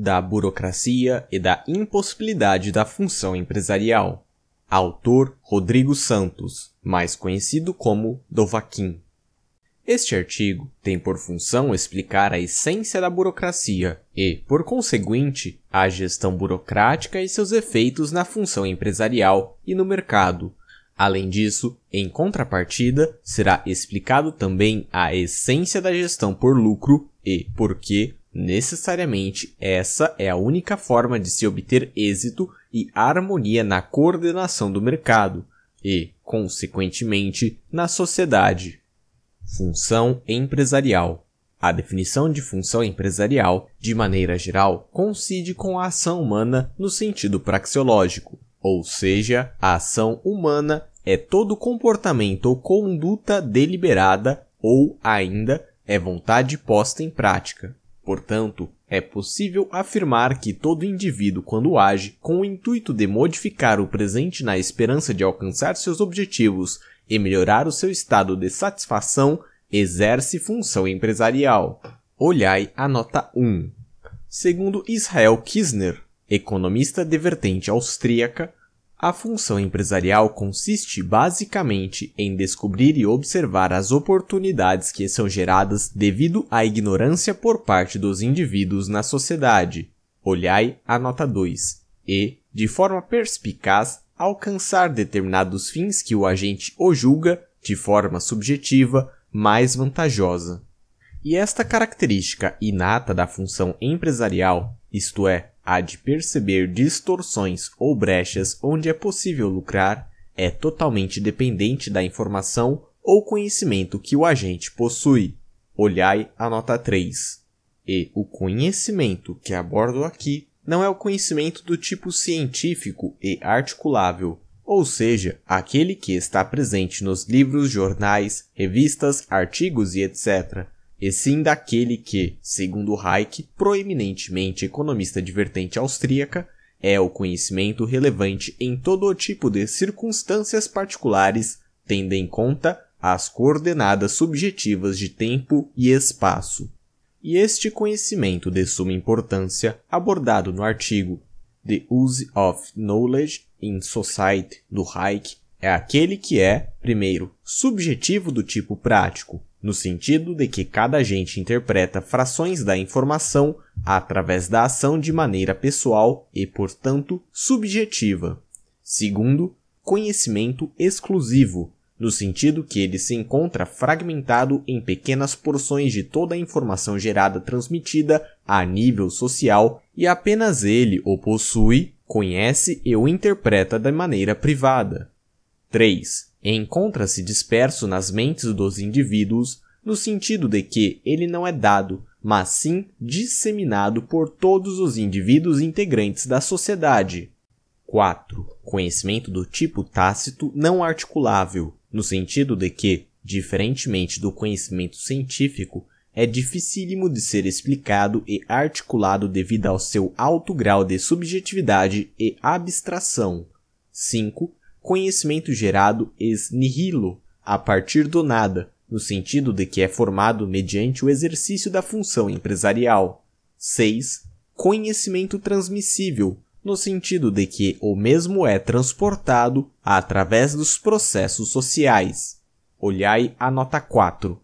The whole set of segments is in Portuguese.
da burocracia e da impossibilidade da função empresarial. Autor Rodrigo Santos, mais conhecido como Dovaquim. Este artigo tem por função explicar a essência da burocracia e, por conseguinte, a gestão burocrática e seus efeitos na função empresarial e no mercado. Além disso, em contrapartida, será explicado também a essência da gestão por lucro e por que Necessariamente, essa é a única forma de se obter êxito e harmonia na coordenação do mercado e, consequentemente, na sociedade. Função empresarial. A definição de função empresarial, de maneira geral, coincide com a ação humana no sentido praxeológico, ou seja, a ação humana é todo comportamento ou conduta deliberada ou ainda é vontade posta em prática. Portanto, é possível afirmar que todo indivíduo, quando age com o intuito de modificar o presente na esperança de alcançar seus objetivos e melhorar o seu estado de satisfação, exerce função empresarial. Olhai a nota 1. Segundo Israel Kisner, economista de vertente austríaca, a função empresarial consiste basicamente em descobrir e observar as oportunidades que são geradas devido à ignorância por parte dos indivíduos na sociedade. Olhai a nota 2. E, de forma perspicaz, alcançar determinados fins que o agente o julga, de forma subjetiva, mais vantajosa. E esta característica inata da função empresarial, isto é, a de perceber distorções ou brechas onde é possível lucrar é totalmente dependente da informação ou conhecimento que o agente possui. Olhai a nota 3. E o conhecimento que abordo aqui não é o conhecimento do tipo científico e articulável, ou seja, aquele que está presente nos livros, jornais, revistas, artigos e etc e sim daquele que, segundo Hayek, proeminentemente economista de vertente austríaca, é o conhecimento relevante em todo tipo de circunstâncias particulares, tendo em conta as coordenadas subjetivas de tempo e espaço. E este conhecimento de suma importância, abordado no artigo The Use of Knowledge in Society do Hayek, é aquele que é, primeiro, subjetivo do tipo prático, no sentido de que cada agente interpreta frações da informação através da ação de maneira pessoal e, portanto, subjetiva. Segundo, conhecimento exclusivo, no sentido que ele se encontra fragmentado em pequenas porções de toda a informação gerada transmitida a nível social e apenas ele o possui, conhece e o interpreta da maneira privada. 3 encontra-se disperso nas mentes dos indivíduos, no sentido de que ele não é dado, mas sim disseminado por todos os indivíduos integrantes da sociedade. 4. Conhecimento do tipo tácito não articulável, no sentido de que, diferentemente do conhecimento científico, é dificílimo de ser explicado e articulado devido ao seu alto grau de subjetividade e abstração. 5 Conhecimento gerado ex nihilo, a partir do nada, no sentido de que é formado mediante o exercício da função empresarial. 6. Conhecimento transmissível, no sentido de que o mesmo é transportado através dos processos sociais. Olhai a nota 4.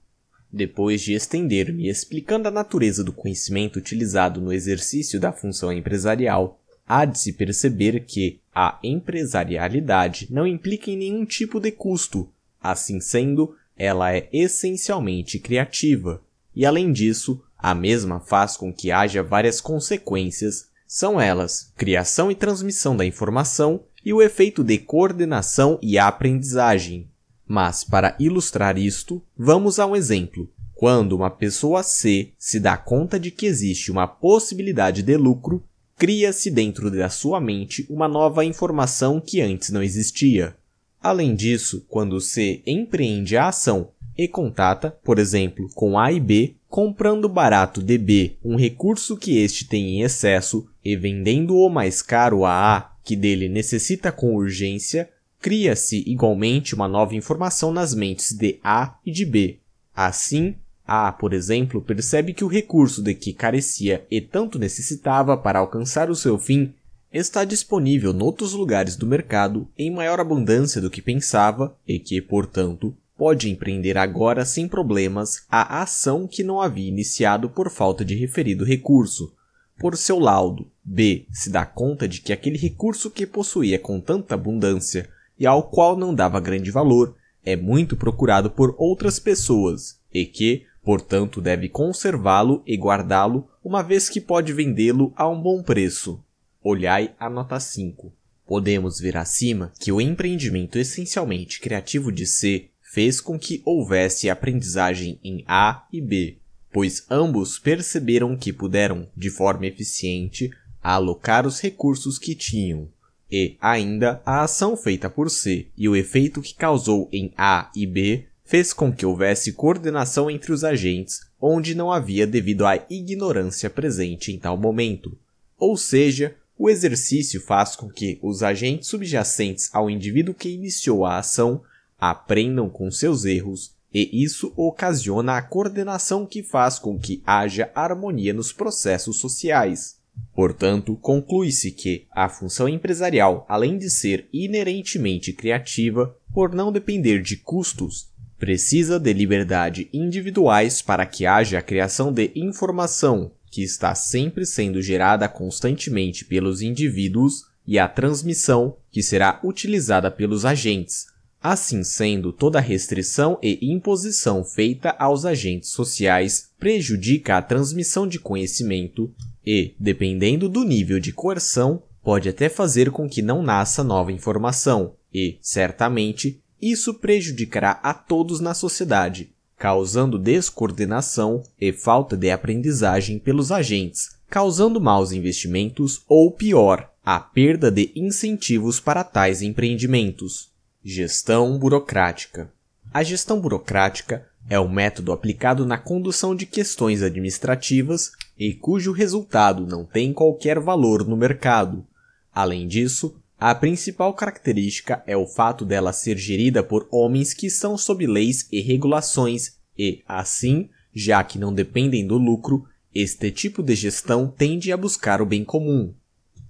Depois de estender-me explicando a natureza do conhecimento utilizado no exercício da função empresarial, há de se perceber que a empresarialidade não implica em nenhum tipo de custo, assim sendo, ela é essencialmente criativa, e além disso, a mesma faz com que haja várias consequências, são elas criação e transmissão da informação e o efeito de coordenação e aprendizagem. Mas para ilustrar isto, vamos a um exemplo. Quando uma pessoa C se dá conta de que existe uma possibilidade de lucro, cria-se dentro da sua mente uma nova informação que antes não existia. Além disso, quando se empreende a ação e contata, por exemplo, com A e B, comprando barato de B um recurso que este tem em excesso e vendendo-o mais caro a A, que dele necessita com urgência, cria-se igualmente uma nova informação nas mentes de A e de B. Assim, a, por exemplo, percebe que o recurso de que carecia e tanto necessitava para alcançar o seu fim está disponível noutros lugares do mercado em maior abundância do que pensava e que, portanto, pode empreender agora sem problemas a ação que não havia iniciado por falta de referido recurso. Por seu laudo, B se dá conta de que aquele recurso que possuía com tanta abundância e ao qual não dava grande valor é muito procurado por outras pessoas e que, Portanto, deve conservá-lo e guardá-lo, uma vez que pode vendê-lo a um bom preço. Olhai a nota 5. Podemos ver acima que o empreendimento essencialmente criativo de C fez com que houvesse aprendizagem em A e B, pois ambos perceberam que puderam, de forma eficiente, alocar os recursos que tinham, e ainda a ação feita por C e o efeito que causou em A e B fez com que houvesse coordenação entre os agentes, onde não havia devido à ignorância presente em tal momento. Ou seja, o exercício faz com que os agentes subjacentes ao indivíduo que iniciou a ação aprendam com seus erros, e isso ocasiona a coordenação que faz com que haja harmonia nos processos sociais. Portanto, conclui-se que a função empresarial, além de ser inerentemente criativa, por não depender de custos, Precisa de liberdade individuais para que haja a criação de informação, que está sempre sendo gerada constantemente pelos indivíduos, e a transmissão, que será utilizada pelos agentes. Assim sendo, toda restrição e imposição feita aos agentes sociais prejudica a transmissão de conhecimento e, dependendo do nível de coerção, pode até fazer com que não nasça nova informação e, certamente, isso prejudicará a todos na sociedade, causando descoordenação e falta de aprendizagem pelos agentes, causando maus investimentos ou, pior, a perda de incentivos para tais empreendimentos. Gestão burocrática. A gestão burocrática é um método aplicado na condução de questões administrativas e cujo resultado não tem qualquer valor no mercado. Além disso, a principal característica é o fato dela ser gerida por homens que são sob leis e regulações, e, assim, já que não dependem do lucro, este tipo de gestão tende a buscar o bem comum.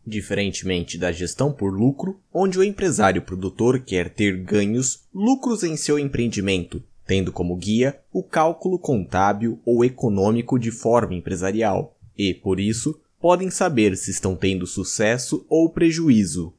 Diferentemente da gestão por lucro, onde o empresário produtor quer ter ganhos, lucros em seu empreendimento, tendo como guia o cálculo contábil ou econômico de forma empresarial, e, por isso, podem saber se estão tendo sucesso ou prejuízo.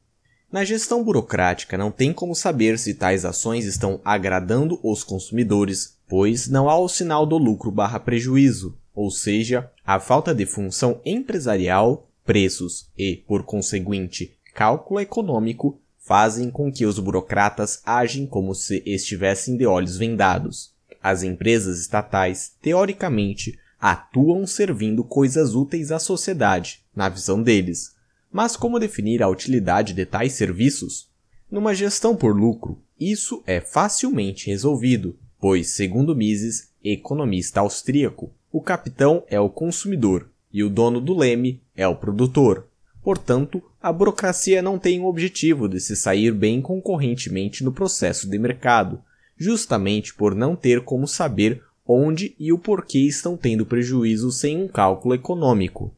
Na gestão burocrática, não tem como saber se tais ações estão agradando os consumidores, pois não há o sinal do lucro barra prejuízo, ou seja, a falta de função empresarial, preços e, por conseguinte, cálculo econômico fazem com que os burocratas agem como se estivessem de olhos vendados. As empresas estatais, teoricamente, atuam servindo coisas úteis à sociedade, na visão deles, mas como definir a utilidade de tais serviços? Numa gestão por lucro, isso é facilmente resolvido, pois, segundo Mises, economista austríaco, o capitão é o consumidor e o dono do leme é o produtor. Portanto, a burocracia não tem o objetivo de se sair bem concorrentemente no processo de mercado, justamente por não ter como saber onde e o porquê estão tendo prejuízo sem um cálculo econômico.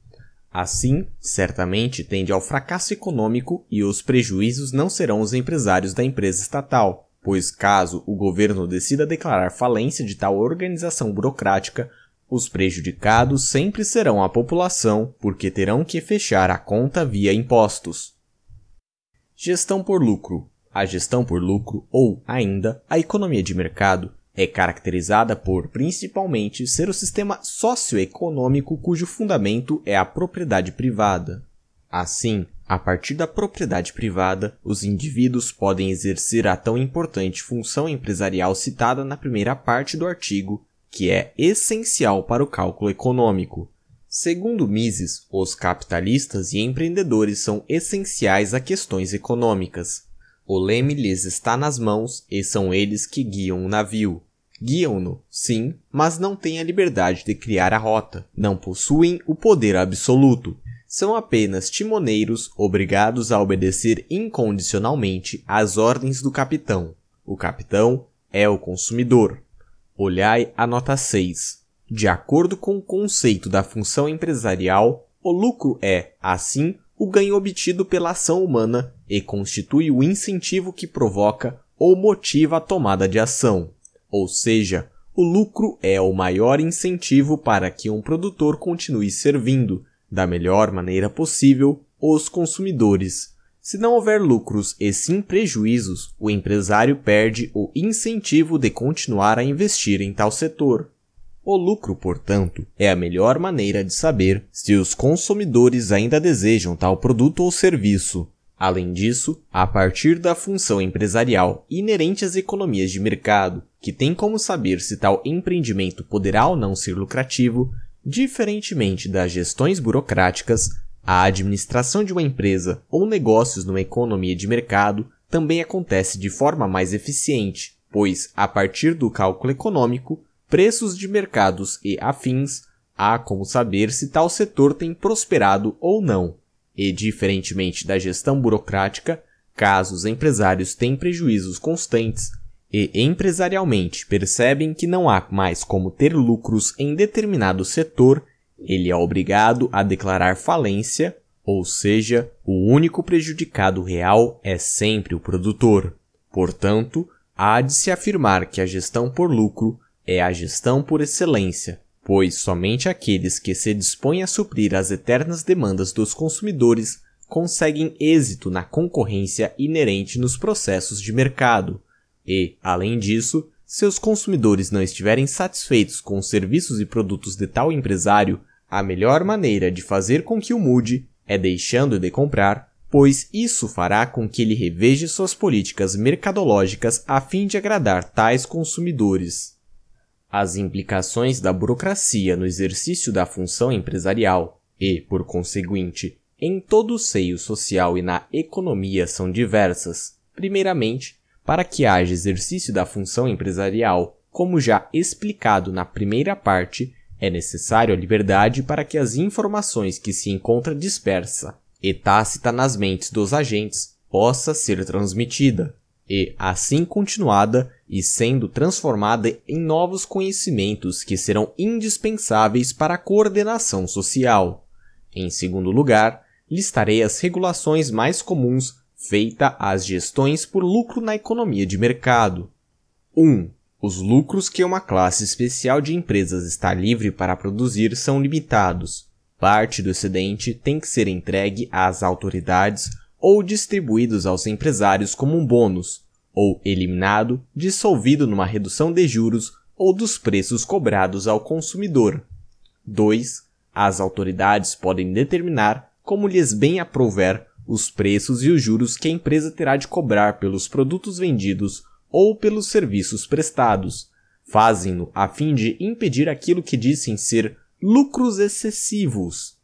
Assim, certamente tende ao fracasso econômico e os prejuízos não serão os empresários da empresa estatal, pois caso o governo decida declarar falência de tal organização burocrática, os prejudicados sempre serão a população, porque terão que fechar a conta via impostos. Gestão por lucro. A gestão por lucro, ou ainda, a economia de mercado, é caracterizada por principalmente ser o sistema socioeconômico cujo fundamento é a propriedade privada. Assim, a partir da propriedade privada, os indivíduos podem exercer a tão importante função empresarial citada na primeira parte do artigo, que é essencial para o cálculo econômico. Segundo Mises, os capitalistas e empreendedores são essenciais a questões econômicas. O leme lhes está nas mãos e são eles que guiam o navio guiam-no, sim, mas não têm a liberdade de criar a rota, não possuem o poder absoluto. São apenas timoneiros obrigados a obedecer incondicionalmente às ordens do capitão. O capitão é o consumidor. Olhai a nota 6. De acordo com o conceito da função empresarial, o lucro é, assim, o ganho obtido pela ação humana e constitui o incentivo que provoca ou motiva a tomada de ação. Ou seja, o lucro é o maior incentivo para que um produtor continue servindo, da melhor maneira possível, os consumidores. Se não houver lucros e sim prejuízos, o empresário perde o incentivo de continuar a investir em tal setor. O lucro, portanto, é a melhor maneira de saber se os consumidores ainda desejam tal produto ou serviço. Além disso, a partir da função empresarial inerente às economias de mercado, que tem como saber se tal empreendimento poderá ou não ser lucrativo, diferentemente das gestões burocráticas, a administração de uma empresa ou negócios numa economia de mercado também acontece de forma mais eficiente, pois, a partir do cálculo econômico, preços de mercados e afins, há como saber se tal setor tem prosperado ou não. E, diferentemente da gestão burocrática, caso os empresários têm prejuízos constantes e empresarialmente percebem que não há mais como ter lucros em determinado setor, ele é obrigado a declarar falência, ou seja, o único prejudicado real é sempre o produtor. Portanto, há de se afirmar que a gestão por lucro é a gestão por excelência, pois somente aqueles que se dispõem a suprir as eternas demandas dos consumidores conseguem êxito na concorrência inerente nos processos de mercado, e, além disso, se os consumidores não estiverem satisfeitos com os serviços e produtos de tal empresário, a melhor maneira de fazer com que o mude é deixando de comprar, pois isso fará com que ele reveje suas políticas mercadológicas a fim de agradar tais consumidores. As implicações da burocracia no exercício da função empresarial e, por conseguinte, em todo o seio social e na economia são diversas. Primeiramente, para que haja exercício da função empresarial, como já explicado na primeira parte, é necessário a liberdade para que as informações que se encontra dispersa e tácita nas mentes dos agentes possa ser transmitida e, assim continuada, e sendo transformada em novos conhecimentos que serão indispensáveis para a coordenação social. Em segundo lugar, listarei as regulações mais comuns feitas às gestões por lucro na economia de mercado. 1. Um, os lucros que uma classe especial de empresas está livre para produzir são limitados. Parte do excedente tem que ser entregue às autoridades ou distribuídos aos empresários como um bônus, ou eliminado, dissolvido numa redução de juros ou dos preços cobrados ao consumidor. 2. As autoridades podem determinar, como lhes bem aprouver, os preços e os juros que a empresa terá de cobrar pelos produtos vendidos ou pelos serviços prestados. Fazem-no a fim de impedir aquilo que dizem ser lucros excessivos.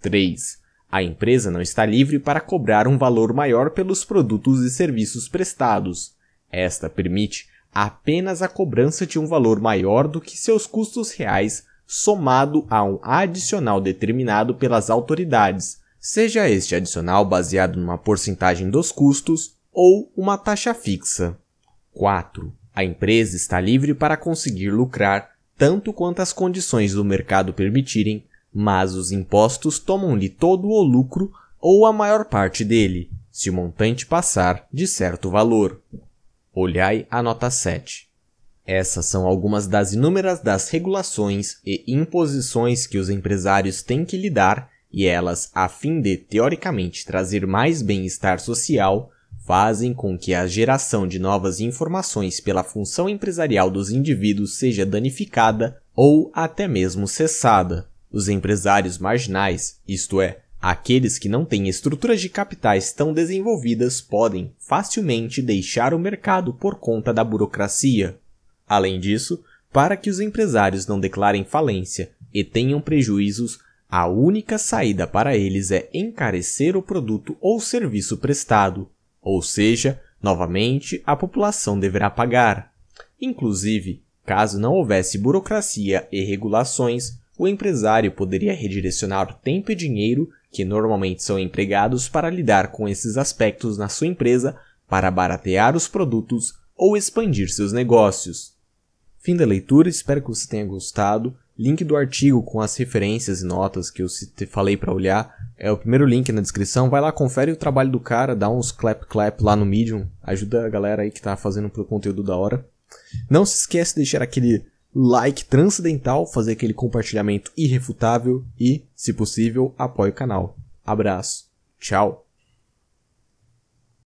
3 a empresa não está livre para cobrar um valor maior pelos produtos e serviços prestados. Esta permite apenas a cobrança de um valor maior do que seus custos reais, somado a um adicional determinado pelas autoridades, seja este adicional baseado numa porcentagem dos custos ou uma taxa fixa. 4. A empresa está livre para conseguir lucrar, tanto quanto as condições do mercado permitirem, mas os impostos tomam-lhe todo o lucro ou a maior parte dele, se o montante passar de certo valor. Olhai a nota 7. Essas são algumas das inúmeras das regulações e imposições que os empresários têm que lidar e elas, a fim de teoricamente trazer mais bem-estar social, fazem com que a geração de novas informações pela função empresarial dos indivíduos seja danificada ou até mesmo cessada. Os empresários marginais, isto é, aqueles que não têm estruturas de capitais tão desenvolvidas, podem facilmente deixar o mercado por conta da burocracia. Além disso, para que os empresários não declarem falência e tenham prejuízos, a única saída para eles é encarecer o produto ou serviço prestado, ou seja, novamente a população deverá pagar. Inclusive, caso não houvesse burocracia e regulações, o empresário poderia redirecionar tempo e dinheiro que normalmente são empregados para lidar com esses aspectos na sua empresa para baratear os produtos ou expandir seus negócios. Fim da leitura, espero que você tenha gostado. Link do artigo com as referências e notas que eu falei para olhar é o primeiro link na descrição. Vai lá, confere o trabalho do cara, dá uns clap clap lá no Medium, ajuda a galera aí que tá fazendo pro conteúdo da hora. Não se esquece de deixar aquele like transcendental, fazer aquele compartilhamento irrefutável e, se possível, apoie o canal. Abraço. Tchau.